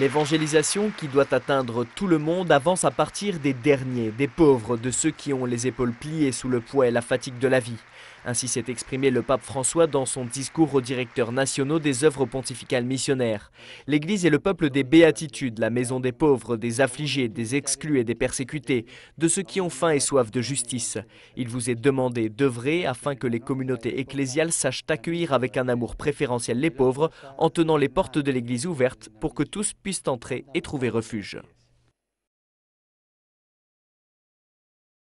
L'évangélisation qui doit atteindre tout le monde avance à partir des derniers, des pauvres, de ceux qui ont les épaules pliées sous le poids et la fatigue de la vie. Ainsi s'est exprimé le pape François dans son discours aux directeurs nationaux des œuvres pontificales missionnaires. L'Église est le peuple des béatitudes, la maison des pauvres, des affligés, des exclus et des persécutés, de ceux qui ont faim et soif de justice. Il vous est demandé d'œuvrer afin que les communautés ecclésiales sachent accueillir avec un amour préférentiel les pauvres, en tenant les portes de l'Église ouvertes pour que tous puissent entrer et trouver refuge.